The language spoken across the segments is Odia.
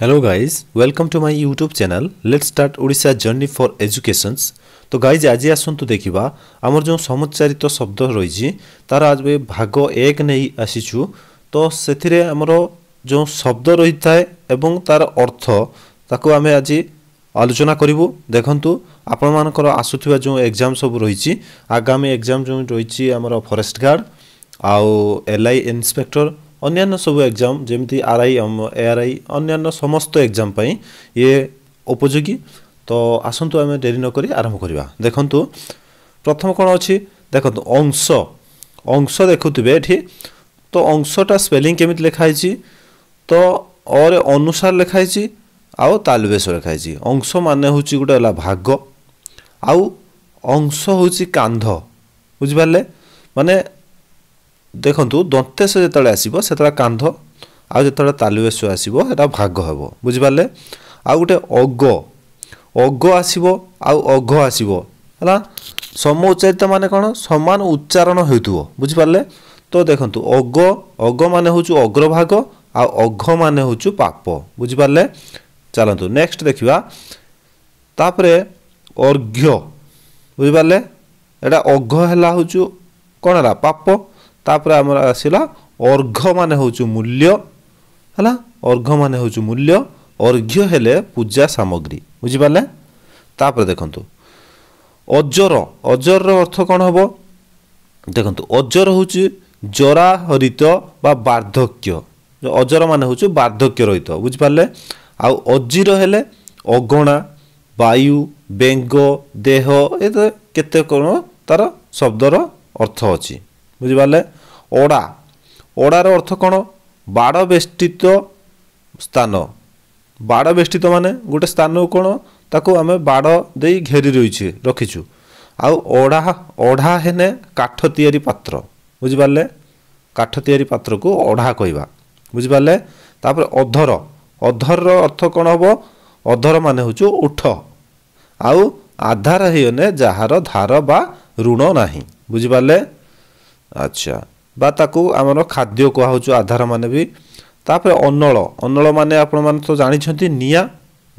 Hello guys, welcome to my YouTube channel. Let's start Odisha journey for educations. তো গাইজ আজ আসন্তু দেখিবা আমার যে সমচ্চারিত শব্দ রয়েছে তার আজ ভাগ এক নেই আসিছু তো সেথিরে আমার যে শব্দ রয়েছে এবং তার অর্থ তাকে আমি আজ আলোচনা করিবু দেখন্তু আপনার আসুথিবা যে এক্সাম সব রয়েছে আগামী এক্সাম যে রয়েছে আমার ফরেস্ট গার্ড আও এলআই ইন্সপেক্টর ଅନ୍ୟାନ୍ୟ ସବୁ ଏକ୍ଜାମ୍ ଯେମିତି R I A R I ଅନ୍ୟାନ୍ୟ ସମସ୍ତ ଏକ୍ଜାମ୍ ପାଇଁ ଇଏ ଉପଯୋଗୀ ତ ଆସନ୍ତୁ ଆମେ ଡେରି ନକରି ଆରମ୍ଭ କରିବା ଦେଖନ୍ତୁ ପ୍ରଥମ କ'ଣ ଅଛି ଦେଖନ୍ତୁ ଅଂଶ ଅଂଶ ଦେଖୁଥିବେ ଏଠି ତ ଅଂଶଟା ସ୍ପେଲିଂ କେମିତି ଲେଖା ହେଇଛି ତ ଅରେ ଅନୁସାର ଲେଖା ହେଇଛି ଆଉ ତାଲବେଶ ଲେଖା ହେଇଛି ଅଂଶ ମାନେ ହେଉଛି ଗୋଟେ ହେଲା ଭାଗ ଆଉ ଅଂଶ ହେଉଛି କାନ୍ଧ ବୁଝିପାରିଲେ ମାନେ ଦେଖନ୍ତୁ ଦନ୍ତେଶ ଯେତେବେଳେ ଆସିବ ସେତେବେଳେ କାନ୍ଧ ଆଉ ଯେତେବେଳେ ତାଲୁବେଶ ଆସିବ ସେଇଟା ଭାଗ ହେବ ବୁଝିପାରିଲେ ଆଉ ଗୋଟେ ଅଗ ଅଗ ଆସିବ ଆଉ ଅଘ ଆସିବ ହେଲା ସମ ଉଚ୍ଚାରିତ ମାନେ କ'ଣ ସମାନ ଉଚ୍ଚାରଣ ହେଉଥିବ ବୁଝିପାରିଲେ ତ ଦେଖନ୍ତୁ ଅଗ ଅଗ ମାନେ ହେଉଛୁ ଅଗ୍ରଭାଗ ଆଉ ଅଘ ମାନେ ହେଉଛୁ ପାପ ବୁଝିପାରିଲେ ଚାଲନ୍ତୁ ନେକ୍ସଟ ଦେଖିବା ତାପରେ ଅର୍ଘ୍ୟ ବୁଝିପାରିଲେ ଏଇଟା ଅଘ ହେଲା ହେଉଛୁ କ'ଣ ହେଲା ପାପ ତାପରେ ଆମର ଆସିଲା ଅର୍ଘ ମାନେ ହେଉଛି ମୂଲ୍ୟ ହେଲା ଅର୍ଘ ମାନେ ହେଉଛି ମୂଲ୍ୟ ଅର୍ଘ୍ୟ ହେଲେ ପୂଜା ସାମଗ୍ରୀ ବୁଝିପାରିଲେ ତାପରେ ଦେଖନ୍ତୁ ଅଜର ଅଜରର ଅର୍ଥ କ'ଣ ହେବ ଦେଖନ୍ତୁ ଅଜର ହେଉଛି ଜରାହରିତ ବା ବାର୍ଦ୍ଧକ୍ୟ ଅଜର ମାନେ ହେଉଛି ବାର୍ଦ୍ଧକ୍ୟ ରହିତ ବୁଝିପାରିଲେ ଆଉ ଅଜିର ହେଲେ ଅଗଣା ବାୟୁ ବେଙ୍ଗ ଦେହ ଏ କେତେ କ'ଣ ତା'ର ଶବ୍ଦର ଅର୍ଥ ଅଛି ବୁଝିପାରିଲେ ଓଡ଼ା ଓଡ଼ାର ଅର୍ଥ କ'ଣ ବାଡ଼ ବେଷ୍ଟିତ ସ୍ଥାନ ବାଡ଼ ବେଷ୍ଟିତ ମାନେ ଗୋଟେ ସ୍ଥାନ କ'ଣ ତାକୁ ଆମେ ବାଡ଼ ଦେଇ ଘେରି ରହିଛେ ରଖିଛୁ ଆଉ ଓଢ଼ା ଓଢ଼ା ହେନେ କାଠ ତିଆରି ପାତ୍ର ବୁଝିପାରିଲେ କାଠ ତିଆରି ପାତ୍ରକୁ ଅଢ଼ା କହିବା ବୁଝିପାରିଲେ ତାପରେ ଅଧର ଅଧରର ଅର୍ଥ କ'ଣ ହେବ ଅଧର ମାନେ ହେଉଛୁ ଉଠ ଆଉ ଆଧାର ହେଇଗନେ ଯାହାର ଧାର ବା ଋଣ ନାହିଁ ବୁଝିପାରିଲେ ଆଚ୍ଛା ବା ତାକୁ ଆମର ଖାଦ୍ୟ କୁହାହେଉଛି ଆଧାର ମାନେ ବି ତାପରେ ଅନଳ ଅନଳ ମାନେ ଆପଣମାନେ ତ ଜାଣିଛନ୍ତି ନିଆଁ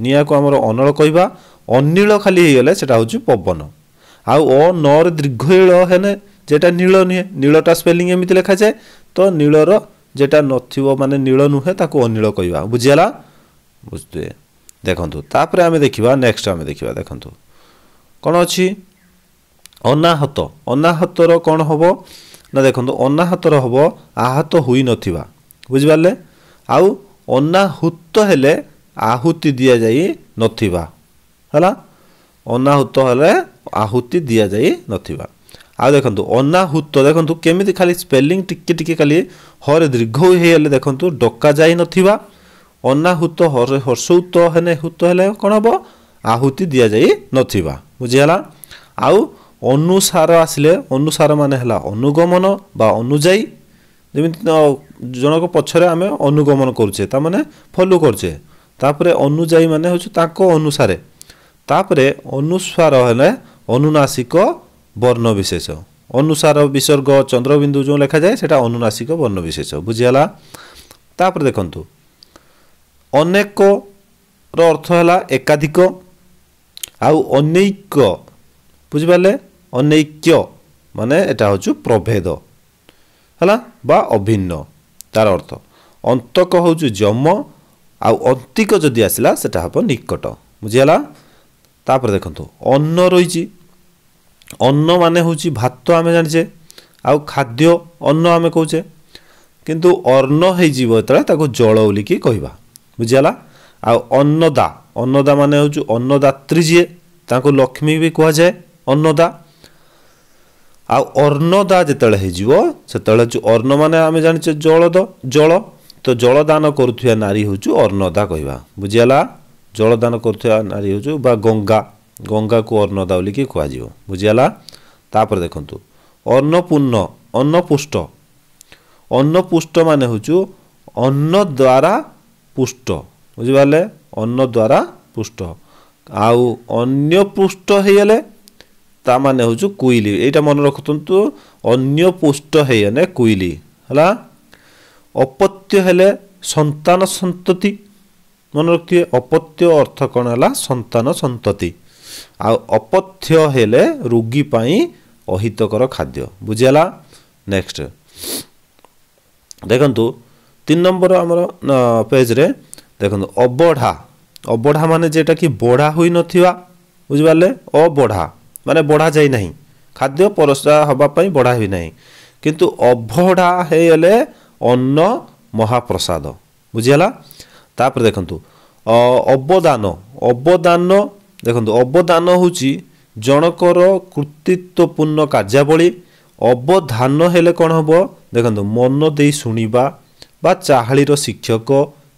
ନିଆଁକୁ ଆମର ଅନଳ କହିବା ଅନିଳ ଖାଲି গেলে ସେଇଟା ହେଉଛି ପବନ ଆଉ অ ন ଦୀର୍ଘ ইল ହେଲେ যেটা নীল নুহে নীলটা স্পেলিং এমিতি যায় তো নীলর যেটা নথিব মানে নীল নুহে তাকে অনীল কহা বুঝিলা বুঝতে দেখুন তাপরে আমি দেখিবা নেক্সট আমি দেখিবা দেখুন কন অনাহত অনাহতর কোণ হব ନା ଦେଖନ୍ତୁ ଅନାହତର ହେବ ଆହତ ହୋଇନଥିବା ବୁଝିପାରିଲେ ଆଉ ଅନାହୁତ ହେଲେ ଆହୁତି ଦିଆଯାଇ ନଥିବା ହେଲା ଅନାହୁତ ହେଲେ ଆହୁତି ଦିଆଯାଇ ନଥିବା ଆଉ ଦେଖନ୍ତୁ ଅନାହୁତ ଦେଖନ୍ତୁ କେମିତି ଖାଲି ସ୍ପେଲିଂ ଟିକେ ଟିକେ ଖାଲି ହରେ ଦୀର୍ଘ ହେଇଗଲେ ଦେଖନ୍ତୁ ଡକାଯାଇ ନଥିବା ଅନାହୁତ ହରେ ହର୍ଷଉତ ହେଲେ ହୁତ ହେଲେ କ'ଣ ହେବ ଆହୁତି ଦିଆଯାଇ ନଥିବା ବୁଝିହେଲା ଆଉ ଅନୁସାର ଆସିଲେ ଅନୁସାର ମାନେ ହେଲା ଅନୁଗମନ ବା ଅନୁଯାୟୀ ଯେମିତି ଜଣକ ପଛରେ ଆମେ ଅନୁଗମନ କରୁଛେ ତାମାନେ ଫଲୋ କରୁଛେ ତାପରେ ଅନୁଯାୟୀ ମାନେ ହେଉଛି ତାଙ୍କ ଅନୁସାରେ ତାପରେ ଅନୁସ୍ୱାର ହେଲେ ଅନୁନାସିକ ବର୍ଣ୍ଣ ବିଶେଷ ଅନୁସାର ବିସର୍ଗ ଚନ୍ଦ୍ରବିନ୍ଦୁ ଯେଉଁ ଲେଖାଯାଏ ସେଇଟା ଅନୁନାସିକ ବର୍ଣ୍ଣ ବିଶେଷ ବୁଝିହେଲା ତାପରେ ଦେଖନ୍ତୁ ଅନେକର ଅର୍ଥ ହେଲା ଏକାଧିକ ଆଉ ଅନେକ ବୁଝିପାରିଲେ অনৈক্য মানে এটা হচ্ছে প্রভেদ ହେଲା ବା ଅଭିନ୍ନ ତା'ର ଅର୍ଥ ଅନ୍ତକ ହେଉଛି ଯମ ଆଉ ଅନ୍ତିକ ଯଦି ଆସିଲା ସେଟା ହେବ ନିକଟ ବୁଝିଗଲା ତାପରେ ଦେଖନ୍ତୁ ଅନ୍ନ ରହିଛି ଅନ୍ନ ମାନେ ହେଉଛି ଭାତ ଆମେ ଜାଣିଛେ ଆଉ ଖାଦ୍ୟ ଅନ୍ନ ଆମେ କହୁଛେ କିନ୍ତୁ ଅର୍ଣ୍ଣ ହେଇଯିବ ଯେତେବେଳେ ତାକୁ ଜଳ ବୋଲିକି କହିବା ବୁଝିଗଲା ଆଉ ଅନ୍ନଦା ଅନ୍ନଦା ମାନେ ହେଉଛି ଅନ୍ନଦାତ୍ରୀ ଯିଏ ତାଙ୍କୁ ଲକ୍ଷ୍ମୀ ବି କୁହାଯାଏ ଅନ୍ନଦା ଆଉ ଅର୍ଣ୍ଣଦା ଯେତେବେଳେ ହେଇଯିବ ସେତେବେଳେ ହେଉଛି ଅର୍ଣ୍ଣ ମାନେ ଆମେ ଜାଣିଛେ ଜଳଦ ଜଳ ତ ଜଳଦାନ କରୁଥିବା ନାରୀ ହେଉଛୁ ଅର୍ଣ୍ଣଦା କହିବା ବୁଝିଗଲା ଜଳଦାନ କରୁଥିବା ନାରୀ ହେଉଛୁ ବା ଗଙ୍ଗା ଗଙ୍ଗାକୁ ଅର୍ଣ୍ଣଦା ବୋଲିକି କୁହାଯିବ ବୁଝିଗଲା ତାପରେ ଦେଖନ୍ତୁ ଅନ୍ନପୂର୍ଣ୍ଣ ଅନ୍ନପୁଷ୍ଟ ଅନ୍ନପୁଷ୍ଟ ମାନେ ହେଉଛୁ ଅନ୍ନ ଦ୍ୱାରା ପୁଷ୍ଟ ବୁଝିପାରିଲେ ଅନ୍ନ ଦ୍ୱାରା ପୁଷ୍ଟ ଆଉ ଅନ୍ୟ ପୁଷ୍ଟ ହେଇଗଲେ ତା ମାନେ ହେଉଛି କୁଇଲି ଏଇଟା ମନେ ରଖନ୍ତୁ ଅନ୍ୟ ପୁଷ୍ଟ ହେଇଗଲେ କୁଇଲି ହେଲା ଅପତ୍ୟ ହେଲେ ସନ୍ତାନ ସନ୍ତତି ମନେ ରଖିଥିବେ ଅପତ୍ୟ ଅର୍ଥ କ'ଣ ହେଲା ସନ୍ତାନ ସନ୍ତତି ଆଉ ଅପଥ୍ୟ ହେଲେ ରୋଗୀ ପାଇଁ ଅହିତକର ଖାଦ୍ୟ ବୁଝିହେଲା ନେକ୍ସଟ ଦେଖନ୍ତୁ ତିନି ନମ୍ବର ଆମର ପେଜ୍ରେ ଦେଖନ୍ତୁ ଅବଢ଼ା ଅବଢ଼ା ମାନେ ଯେଉଁଟାକି ବଢ଼ା ହୋଇନଥିବା ବୁଝିପାରିଲେ ଅବଢ଼ା মানে বঢ়া যায় নাই খাদ্য পরশা হওয়া বঢ়া হৈ নাই কিন্তু হৈ গ'লে অন্ন মহাপ্রসাদ বুঝিগাল তাৰপৰা দেখুন অৱদান অৱদান দেখোন অৱদান হচ্ছে জনকৰ কৃতিত্বপূৰ্ণ কাৰ্যাবলী অবধান হলে কণ হব দেখোন মন দিয়ে শুণবা বা চাহিৰ শিক্ষক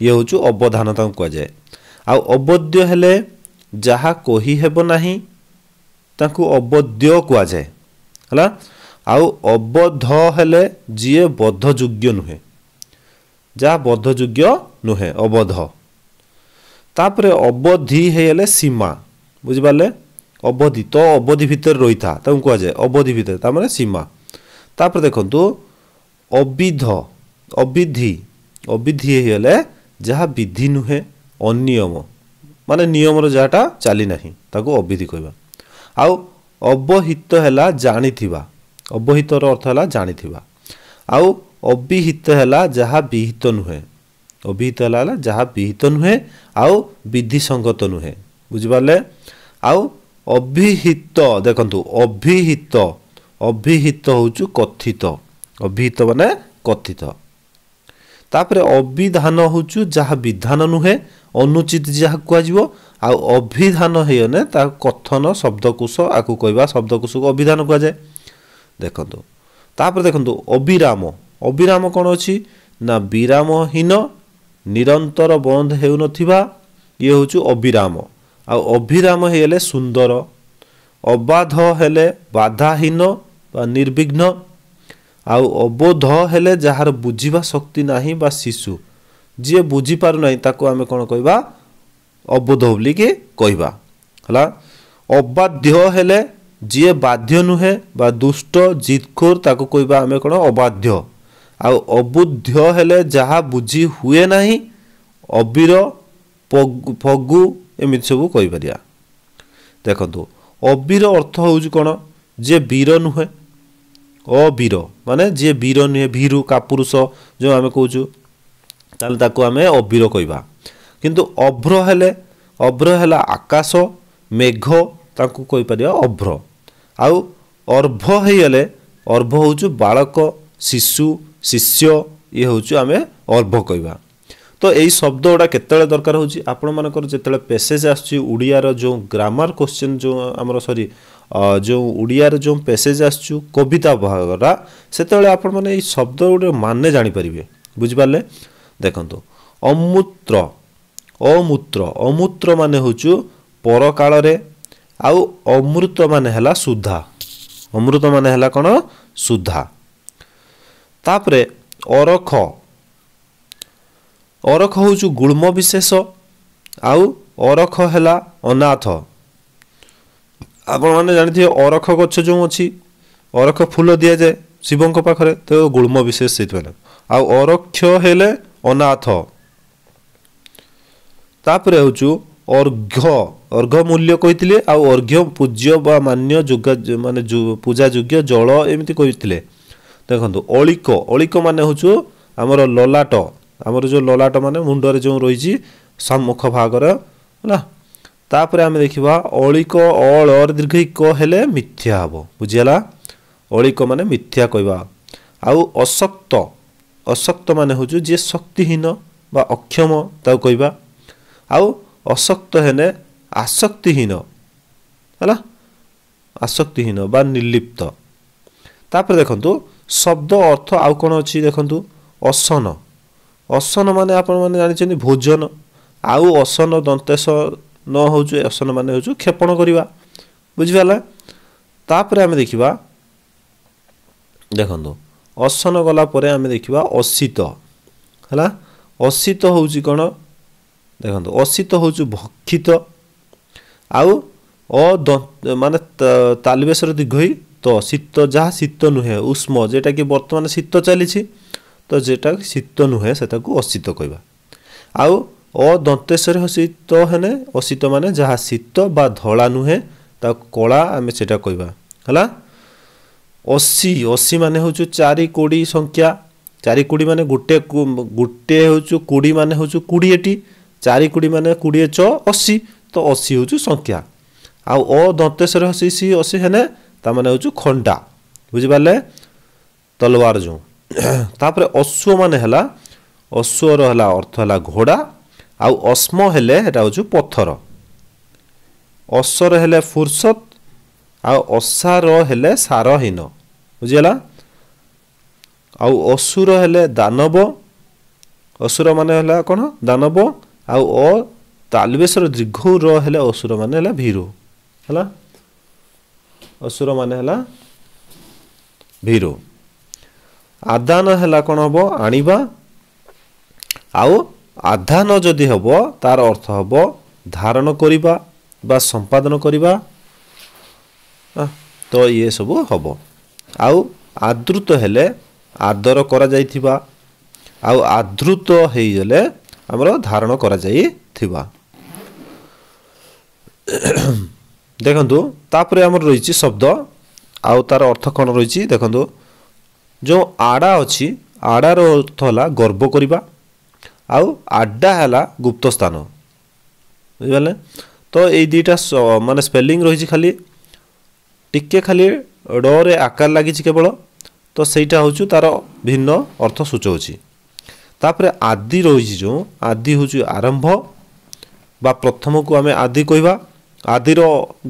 ইয়ে হচ্ছে অবধান তা কুযায় আবদ্য হলে যা কহি হব না ତାଙ୍କୁ ଅବଧ୍ୟ କୁହାଯାଏ ହେଲା ଆଉ ଅବଧ ହେଲେ ଯିଏ ବଦ୍ଧଯୋଗ୍ୟ ନୁହେଁ ଯାହା ବଦ୍ଧଯୋଗ୍ୟ ନୁହେଁ ଅବଧ ତାପରେ ଅବଧି ହେଇଗଲେ ସୀମା ବୁଝିପାରିଲେ ଅବଧି ତ ଅବଧି ଭିତରେ ରହିଥା ତାଙ୍କୁ କୁହାଯାଏ ଅବଧି ଭିତରେ ତାମାନେ ସୀମା ତାପରେ ଦେଖନ୍ତୁ ଅବିଧ ଅବିଧି ଅବିଧି ହେଇଗଲେ ଯାହା ବିଧି ନୁହେଁ ଅନିୟମ ମାନେ ନିୟମର ଯାହାଟା ଚାଲିନାହିଁ ତାକୁ ଅବିଧି କହିବା ଆଉ ଅବହିତ ହେଲା ଜାଣିଥିବା ଅବହିତର ଅର୍ଥ ହେଲା ଜାଣିଥିବା ଆଉ ଅବିହିତ ହେଲା ଯାହା ବିହିତ ନୁହେଁ ଅବିହିତ ହେଲା ହେଲା ଯାହା ବିହିତ ନୁହେଁ ଆଉ ବିଧିସଙ୍ଗତ ନୁହେଁ ବୁଝିପାରିଲେ ଆଉ ଅଭିହିତ ଦେଖନ୍ତୁ ଅଭିହିତ ଅଭିହିତ ହେଉଛୁ କଥିତ ଅଭିହିତ ମାନେ କଥିତ ତାପରେ ଅବିଧାନ ହେଉଛୁ ଯାହା ବିଧାନ ନୁହେଁ ଅନୁଚିତ ଯାହା କୁହାଯିବ ଆଉ ଅଭିଧାନ ହେଇଗଲେ ତା କଥନ ଶବ୍ଦକୋଶ ଆକୁ କହିବା ଶବ୍ଦକୋଶକୁ ଅଭିଧାନ କୁହାଯାଏ ଦେଖନ୍ତୁ ତାପରେ ଦେଖନ୍ତୁ ଅବିରାମ ଅବିରାମ କ'ଣ ଅଛି ନା ବିରାମହୀନ ନିରନ୍ତର ବନ୍ଦ ହେଉନଥିବା ଇଏ ହେଉଛି ଅବିରାମ ଆଉ ଅଭିରାମ ହେଇଗଲେ ସୁନ୍ଦର ଅବାଧ ହେଲେ ବାଧାହୀନ ବା ନିର୍ବିଘ୍ନ ଆଉ ଅବୋଧ ହେଲେ ଯାହାର ବୁଝିବା ଶକ୍ତି ନାହିଁ ବା ଶିଶୁ ଯିଏ ବୁଝିପାରୁନାହିଁ ତାକୁ ଆମେ କ'ଣ କହିବା ଅବୋଧ ବୋଲିକି କହିବା ହେଲା ଅବାଧ୍ୟ ହେଲେ ଯିଏ ବାଧ୍ୟ ନୁହେଁ ବା ଦୁଷ୍ଟ ଜିତଖୋର ତାକୁ କହିବା ଆମେ କ'ଣ ଅବାଧ୍ୟ ଆଉ ଅବୁଧ୍ୟ ହେଲେ ଯାହା ବୁଝି ହୁଏ ନାହିଁ ଅବିର ଫଗୁ ଏମିତି ସବୁ କହିପାରିବା ଦେଖନ୍ତୁ ଅବିର ଅର୍ଥ ହେଉଛି କ'ଣ ଯିଏ ବୀର ନୁହେଁ ଅବୀର ମାନେ ଯିଏ ବୀର ନୁହେଁ ଭୀରୁ କାପୁରୁଷ ଯେଉଁ ଆମେ କହୁଛୁ ତାହେଲେ ତାକୁ ଆମେ ଅବୀର କହିବା କିନ୍ତୁ ଅଭ୍ର ହେଲେ ଅଭ୍ର ହେଲା ଆକାଶ ମେଘ ତାଙ୍କୁ କହିପାରିବା ଅଭ୍ର ଆଉ ଅର୍ଭ ହେଇଗଲେ ଅର୍ଭ ହେଉଛୁ ବାଳକ ଶିଶୁ ଶିଷ୍ୟ ଇଏ ହେଉଛୁ ଆମେ ଅର୍ଭ କହିବା ତ ଏଇ ଶବ୍ଦ ଗୁଡ଼ା କେତେବେଳେ ଦରକାର ହେଉଛି ଆପଣମାନଙ୍କର ଯେତେବେଳେ ପେସେଜ୍ ଆସୁଛି ଓଡ଼ିଆର ଯେଉଁ ଗ୍ରାମାର କୋଶ୍ଚିନ୍ ଯେଉଁ ଆମର ସରି ଯେଉଁ ଓଡ଼ିଆର ଯେଉଁ ପେସେଜ୍ ଆସୁଛୁ କବିତା ଭାଗରା ସେତେବେଳେ ଆପଣମାନେ ଏଇ ଶବ୍ଦ ଗୋଟେ ମାନେ ଜାଣିପାରିବେ ବୁଝିପାରିଲେ ଦେଖନ୍ତୁ ଅମୂତ୍ର ଅମୂତ୍ର ଅମୂତ୍ର ମାନେ ହେଉଛୁ ପରକାଳରେ ଆଉ ଅମୃତ ମାନେ ହେଲା ସୁଦ୍ଧା ଅମୃତ ମାନେ ହେଲା କ'ଣ ସୁଦ୍ଧା ତାପରେ ଅରଖ ଅରଖ ହେଉଛୁ ଗୁଳ୍ମ ବିଶେଷ ଆଉ ଅରଖ ହେଲା ଅନାଥ ଆପଣମାନେ ଜାଣିଥିବେ ଅରଖ ଗଛ ଯେଉଁ ଅଛି ଅରଖ ଫୁଲ ଦିଆଯାଏ ଶିବଙ୍କ ପାଖରେ ତ ଗୁଳ୍ମ ବିଶେଷ ସେଇଥିପାଇଁ ଆଉ ଅରକ୍ଷ ହେଲେ ଅନାଥ ତାପରେ ହେଉଛୁ ଅର୍ଘ ଅର୍ଘ ମୂଲ୍ୟ କହିଥିଲେ ଆଉ ଅର୍ଘ୍ୟ ପୂଜ୍ୟ ବା ମାନ୍ୟ ଯୋଗା ମାନେ ପୂଜା ଯୋଗ୍ୟ ଜଳ ଏମିତି କହିଥିଲେ ଦେଖନ୍ତୁ ଅଳିକ ଅଳିକ ମାନେ ହେଉଛୁ ଆମର ଲଲାଟ ଆମର ଯେଉଁ ଲଲାଟ ମାନେ ମୁଣ୍ଡରେ ଯେଉଁ ରହିଛି ସମ୍ମୁଖ ଭାଗର ହେଲା ତାପରେ ଆମେ ଦେଖିବା ଅଳିକ ଅଳ ଦୀର୍ଘିକ ହେଲେ ମିଥ୍ୟା ହେବ ବୁଝିହେଲା ଅଳିକ ମାନେ ମିଥ୍ୟା କହିବା ଆଉ ଅଶକ୍ତ ଅଶକ୍ତ ମାନେ ହେଉଛୁ ଯିଏ ଶକ୍ତିହୀନ ବା ଅକ୍ଷମ ତାକୁ କହିବା ଆଉ ଅଶକ୍ତ ହେଲେ ଆସକ୍ତିହୀନ ହେଲା ଆସକ୍ତିହୀନ ବା ନିର୍ଲିପ୍ତ ତାପରେ ଦେଖନ୍ତୁ ଶବ୍ଦ ଅର୍ଥ ଆଉ କ'ଣ ଅଛି ଦେଖନ୍ତୁ ଅସନ ଅସନ ମାନେ ଆପଣମାନେ ଜାଣିଛନ୍ତି ଭୋଜନ ଆଉ ଅସନ ଦନ୍ତେଶ ନ ହେଉଛୁ ଅସନ ମାନେ ହେଉଛୁ କ୍ଷେପଣ କରିବା ବୁଝିପାରିଲା ତାପରେ ଆମେ ଦେଖିବା ଦେଖନ୍ତୁ ଅସନ ଗଲା ପରେ ଆମେ ଦେଖିବା ଅସିତ ହେଲା ଅସିତ ହେଉଛି କ'ଣ ଦେଖନ୍ତୁ ଅଶୀତ ହେଉଛି ଭକ୍ଷିତ ଆଉ ଅ ମାନେ ତାଲିବେଶର ଦୀର୍ଘ ହିଁ ତ ଶୀତ ଯାହା ଶୀତ ନୁହେଁ ଉଷ୍ମ ଯେଉଁଟାକି ବର୍ତ୍ତମାନ ଶୀତ ଚାଲିଛି ତ ଯେଟା ଶୀତ ନୁହେଁ ସେଟାକୁ ଅଶୀତ କହିବା ଆଉ ଅଦନ୍ତେଶ୍ୱରୀ ଶୀତ ହେନେ ଅଶୀତ ମାନେ ଯାହା ଶୀତ ବା ଧଳା ନୁହେଁ ତାକୁ କଳା ଆମେ ସେଇଟା କହିବା ହେଲା ଅଶୀ ଅଶୀ ମାନେ ହେଉଛୁ ଚାରି କୋଡ଼ି ସଂଖ୍ୟା ଚାରି କୋଡ଼ି ମାନେ ଗୋଟିଏ ଗୋଟିଏ ହେଉଛୁ କୋଡ଼ି ମାନେ ହେଉଛୁ କୋଡ଼ିଏଟି ଚାରି କୋଡ଼ି ମାନେ କୋଡ଼ିଏ ଛଅ ଅଶୀ ତ ଅଶୀ ହେଉଛୁ ସଂଖ୍ୟା ଆଉ ଅ ଦନ୍ତେଶ୍ୱର ହସି ସି ଅଶୀ ହେଲେ ତାମାନେ ହେଉଛୁ ଖଣ୍ଡା ବୁଝିପାରିଲେ ତଲୱାର ଯେଉଁ ତାପରେ ଅଶ୍ୱ ମାନେ ହେଲା ଅଶ୍ୱର ହେଲା ଅର୍ଥ ହେଲା ଘୋଡ଼ା ଆଉ ଅଶ୍ମ ହେଲେ ଏଇଟା ହେଉଛି ପଥର ଅସର ହେଲେ ଫୁର୍ସତ ଆଉ ଅସାର ହେଲେ ସାରହୀନ ବୁଝିଗଲା ଆଉ ଅସୁର ହେଲେ ଦାନବ ଅସୁର ମାନେ ହେଲା କ'ଣ ଦାନବ ଆଉ ଅ ତାଲବେଶର ଦୀର୍ଘ ର ହେଲେ ଅସୁର ମାନେ ହେଲା ଭୀରୁ ହେଲା ଅସୁର ମାନେ ହେଲା ଭୀରୁ ଆଦାନ ହେଲା କ'ଣ ହେବ ଆଣିବା ଆଉ ଆଧାନ ଯଦି ହେବ ତାର ଅର୍ଥ ହେବ ଧାରଣ କରିବା ବା ସମ୍ପାଦନ କରିବା ତ ଇଏ ସବୁ ହେବ ଆଉ ଆଦୃତ ହେଲେ ଆଦର କରାଯାଇଥିବା ଆଉ ଆଦୃତ ହେଇଗଲେ ଆମର ଧାରଣ କରାଯାଇଥିବା ଦେଖନ୍ତୁ ତାପରେ ଆମର ରହିଛି ଶବ୍ଦ ଆଉ ତାର ଅର୍ଥ କ'ଣ ରହିଛି ଦେଖନ୍ତୁ ଯେଉଁ ଆଡ଼ା ଅଛି ଆଡ଼ାର ଅର୍ଥ ହେଲା ଗର୍ବ କରିବା ଆଉ ଆଡ଼ା ହେଲା ଗୁପ୍ତ ସ୍ଥାନ ବୁଝିପାରିଲେ ତ ଏଇ ଦୁଇଟା ମାନେ ସ୍ପେଲିଂ ରହିଛି ଖାଲି ଟିକେ ଖାଲି ଡରେ ଆକାର ଲାଗିଛି କେବଳ ତ ସେଇଟା ହେଉଛି ତା'ର ଭିନ୍ନ ଅର୍ଥ ସୂଚଉଛି ତାପରେ ଆଦି ରହିଛି ଯେଉଁ ଆଦି ହେଉଛି ଆରମ୍ଭ ବା ପ୍ରଥମକୁ ଆମେ ଆଦି କହିବା ଆଦିର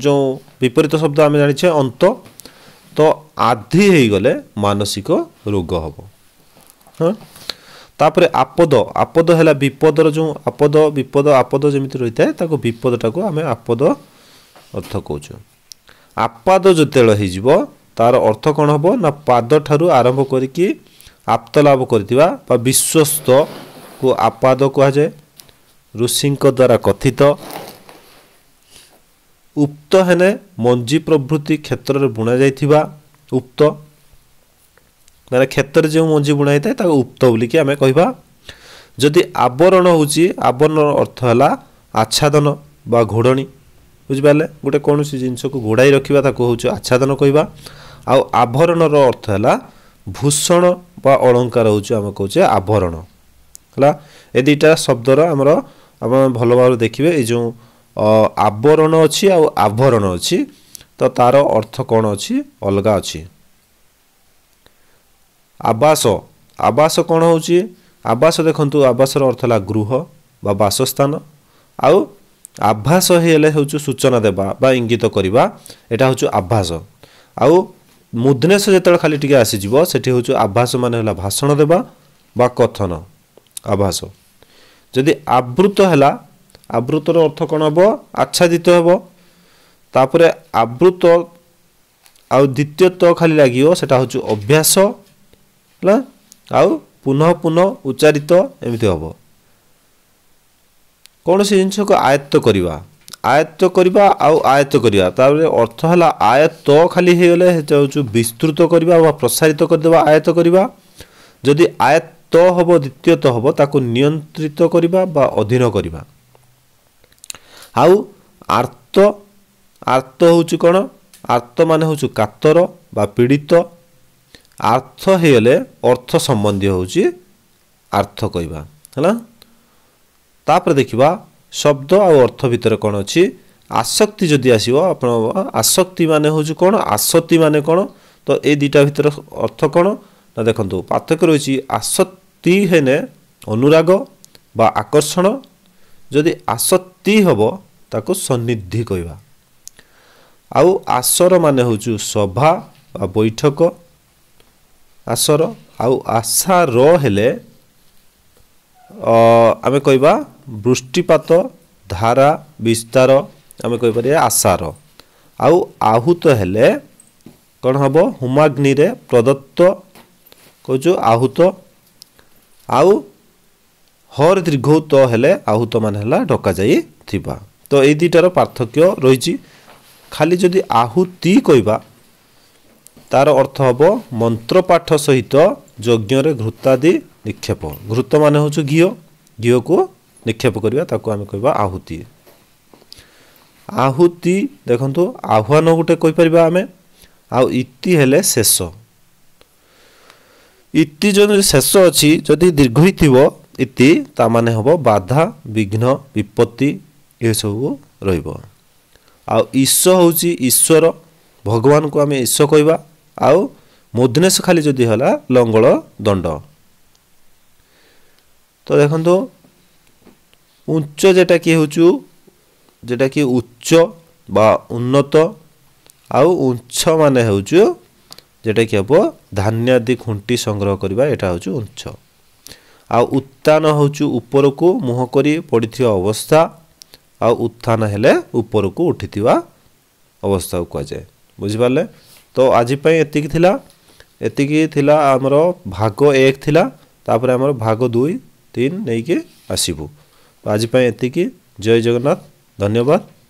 ଯେଉଁ ବିପରୀତ ଶବ୍ଦ ଆମେ ଜାଣିଛେ ଅନ୍ତ ତ ଆଧି ହେଇଗଲେ ମାନସିକ ରୋଗ ହେବ ହଁ ତାପରେ ଆପଦ ଆପଦ ହେଲା ବିପଦର ଯେଉଁ ଆପଦ ବିପଦ ଆପଦ ଯେମିତି ରହିଥାଏ ତାକୁ ବିପଦଟାକୁ ଆମେ ଆପଦ ଅର୍ଥ କହୁଛୁ ଆପାଦ ଯେତେବେଳେ ହେଇଯିବ ତାର ଅର୍ଥ କ'ଣ ହେବ ନା ପାଦଠାରୁ ଆରମ୍ଭ କରିକି ଆପ୍ତ ଲାଭ କରିଥିବା ବା ବିଶ୍ୱସ୍ତକୁ ଆପାଦ କୁହାଯାଏ ଋଷିଙ୍କ ଦ୍ୱାରା କଥିତ ଉକ୍ତ ହେନେ ମଞ୍ଜି ପ୍ରଭୃତି କ୍ଷେତ୍ରରେ ବୁଣାଯାଇଥିବା ଉକ୍ତ ମାନେ କ୍ଷେତରେ ଯେଉଁ ମଞ୍ଜି ବୁଣା ହେଇଥାଏ ତାକୁ ଉକ୍ତ ବୋଲିକି ଆମେ କହିବା ଯଦି ଆବରଣ ହେଉଛି ଆବରଣର ଅର୍ଥ ହେଲା ଆଚ୍ଛାଦନ ବା ଘୋଡ଼ଣୀ ବୁଝିପାରିଲେ ଗୋଟେ କୌଣସି ଜିନିଷକୁ ଘୋଡ଼ାଇ ରଖିବା ତାକୁ ହେଉଛି ଆଚ୍ଛାଦନ କହିବା ଆଉ ଆଭରଣର ଅର୍ଥ ହେଲା ଭୂଷଣ ବା ଅଳଙ୍କାର ହେଉଛି ଆମେ କହୁଛେ ଆଭରଣ ହେଲା ଏ ଦୁଇଟା ଶବ୍ଦର ଆମର ଆପଣ ଭଲ ଭାବରେ ଦେଖିବେ ଏଇ ଯେଉଁ ଆବରଣ ଅଛି ଆଉ ଆଭରଣ ଅଛି ତ ତାର ଅର୍ଥ କ'ଣ ଅଛି ଅଲଗା ଅଛି ଆବାସ ଆବାସ କ'ଣ ହେଉଛି ଆବାସ ଦେଖନ୍ତୁ ଆବାସର ଅର୍ଥ ହେଲା ଗୃହ ବା ବାସସ୍ଥାନ ଆଉ ଆଭାସ ହେଲେ ହେଉଛି ସୂଚନା ଦେବା ବା ଇଙ୍ଗିତ କରିବା ଏଇଟା ହେଉଛି ଆଭାସ ଆଉ ମୁଦନେଶ ଯେତେବେଳେ ଖାଲି ଟିକେ ଆସିଯିବ ସେଠି ହେଉଛି ଆଭାସ ମାନେ ହେଲା ଭାଷଣ ଦେବା ବା କଥନ ଆଭାସ ଯଦି ଆବୃତ ହେଲା ଆବୃତର ଅର୍ଥ କ'ଣ ହେବ ଆଚ୍ଛାଦିତ ହେବ ତାପରେ ଆବୃତ ଆଉ ଦ୍ୱିତୀୟତ ଖାଲି ଲାଗିବ ସେଟା ହେଉଛି ଅଭ୍ୟାସ ହେଲା ଆଉ ପୁନଃ ପୁନଃ ଉଚ୍ଚାରିତ ଏମିତି ହେବ କୌଣସି ଜିନିଷକୁ ଆୟତ୍ତ କରିବା ଆୟତ୍ତ କରିବା ଆଉ ଆୟତ୍ତ କରିବା ତାପରେ ଅର୍ଥ ହେଲା ଆୟତ୍ତ ଖାଲି ହେଇଗଲେ ସେଟା ହେଉଛି ବିସ୍ତୃତ କରିବା ବା ପ୍ରସାରିତ କରିଦେବା ଆୟତ୍ତ କରିବା ଯଦି ଆୟତ୍ତ ହେବ ଦ୍ୱିତୀୟତ ହେବ ତାକୁ ନିୟନ୍ତ୍ରିତ କରିବା ବା ଅଧୀନ କରିବା ଆଉ ଆର୍ତ୍ତ ଆର୍ତ୍ତ ହେଉଛି କ'ଣ ଆର୍ତ୍ତ ମାନେ ହେଉଛି କାତର ବା ପୀଡ଼ିତ ଆର୍ଥ ହେଇଗଲେ ଅର୍ଥ ସମ୍ବନ୍ଧୀୟ ହେଉଛି ଆର୍ଥ କହିବା ହେଲା ତାପରେ ଦେଖିବା ଶବ୍ଦ ଆଉ ଅର୍ଥ ଭିତରେ କ'ଣ ଅଛି ଆସକ୍ତି ଯଦି ଆସିବ ଆପଣ ଆସକ୍ତି ମାନେ ହେଉଛି କ'ଣ ଆସତି ମାନେ କ'ଣ ତ ଏଇ ଦୁଇଟା ଭିତରେ ଅର୍ଥ କ'ଣ ନା ଦେଖନ୍ତୁ ପାର୍ଥକ୍ୟ ରହିଛି ଆସକ୍ତି ହେନେ ଅନୁରାଗ ବା ଆକର୍ଷଣ ଯଦି ଆସକ୍ତି ହେବ ତାକୁ ସନ୍ନିଧି କହିବା ଆଉ ଆସର ମାନେ ହେଉଛି ସଭା ବା ବୈଠକ ଆସର ଆଉ ଆଶାର ହେଲେ ଆମେ କହିବା ବୃଷ୍ଟିପାତ ଧାରା ବିସ୍ତାର ଆମେ କହିପାରିବା ଆଶାର ଆଉ ଆହୁତ ହେଲେ କ'ଣ ହେବ ହୁମାଗ୍ନିରେ ପ୍ରଦତ୍ତ କହୁଛୁ ଆହୁତ ଆଉ হর দীর্ঘ ত হলে আহুত মানে হল ঢকা যাই থিবা তো এই দুইটার পার্থক্য রয়েছে খালি যদি আহুতি কইবা তার অর্থ হব মন্ত্রপাঠ সহিত যজ্ঞরে ঘৃতাদি নিক্ষেপ ঘৃত মানে হচ্ছে ঘিও ঘিওকু নিক্ষেপ করা তাকে আমি কইবা আহুতি আহুতি দেখন্তু আহ্বান গোটে কইপারিবা আমি আউ ইতি হেলে শেষ ইতি যদি শেষ অছি যদি দীর্ঘ হইথিব ଇତି ତା ମାନେ ହେବ ବାଧା ବିଘ୍ନ ବିପତ୍ତି ଏସବୁ ରହିବ ଆଉ ଈଶ ହେଉଛି ଈଶ୍ୱର ଭଗବାନଙ୍କୁ ଆମେ ଈଶ କହିବା ଆଉ ମୁଦନେଶ ଖାଲି ଯଦି ହେଲା ଲଙ୍ଗଳ ଦଣ୍ଡ ତ ଦେଖନ୍ତୁ ଉଚ୍ଚ ଯେଟାକି ହେଉଛୁ ଯେଟାକି ଉଚ୍ଚ ବା ଉନ୍ନତ ଆଉ ଉଚ୍ଚ ମାନେ ହେଉଛୁ ଯେଟାକି ହେବ ଧାନ୍ୟାଦି ଖୁଣ୍ଟି ସଂଗ୍ରହ କରିବା ଏଇଟା ହେଉଛି ଉଚ୍ଚ ଆଉ ଉତ୍ଥାନ ହେଉଛି ଉପରକୁ ମୁହଁ କରି ପଡ଼ିଥିବା ଅବସ୍ଥା ଆଉ ଉତ୍ଥାନ ହେଲେ ଉପରକୁ ଉଠିଥିବା ଅବସ୍ଥାକୁ କୁହାଯାଏ ବୁଝିପାରିଲେ ତ ଆଜି ପାଇଁ ଏତିକି ଥିଲା ଏତିକି ଥିଲା ଆମର ଭାଗ ଏକ ଥିଲା ତାପରେ ଆମର ଭାଗ ଦୁଇ ତିନି ନେଇକି ଆସିବୁ ଆଜି ପାଇଁ ଏତିକି ଜୟ ଜଗନ୍ନାଥ ଧନ୍ୟବାଦ